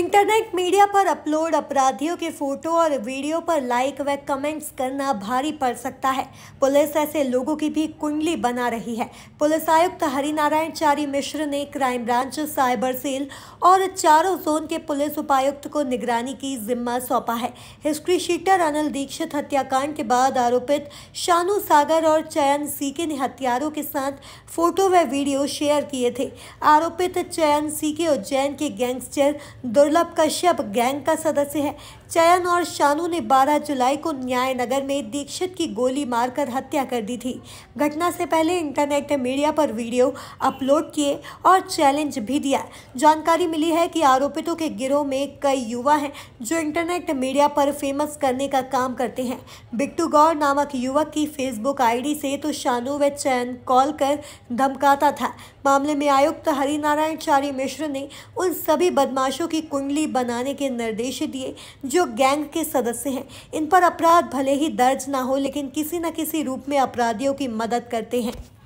internet media पर upload अपराधियों के फोटो और वीडियो पर लाइक व कमेंट्स करना भारी पड़ सकता है पुलिस ऐसे लोगों की भी कुंडली बना रही है पुलिस आयुक्त हरिनारायण चारी मिश्र ने क्राइम ब्रांच साइबर सेल और चारों जोन के पुलिस उपायुक्त को निगरानी की जिम्मा सौंपा है हिस्ट्री शीटर अनिल दीक्षित हत्याकांड के बाद आरोपित शानू सागर और चयन सीके ने हत्यारों के साथ फोटो व वीडियो शेयर किए थे आरोपित चयन सीके उज्जैन के गैंगस्टर दुर् दुर्लभ कश्यप गैंग का सदस्य है चयन और शानू ने 12 जुलाई को न्याय नगर में दीक्षित की गोली मारकर हत्या कर दी थी घटना से पहले इंटरनेट मीडिया पर वीडियो अपलोड किए और चैलेंज भी दिया जानकारी मिली है कि आरोपितों के गिरोह में कई युवा हैं जो इंटरनेट मीडिया पर फेमस करने का काम करते हैं बिट्टू गौर नामक युवक की फेसबुक आई से तो शानू व चयन कॉल कर धमकाता था मामले में आयुक्त हरिनारायण चारी मिश्र ने उन सभी बदमाशों की कुंडली बनाने के निर्देश दिए जो जो गैंग के सदस्य हैं इन पर अपराध भले ही दर्ज ना हो लेकिन किसी न किसी रूप में अपराधियों की मदद करते हैं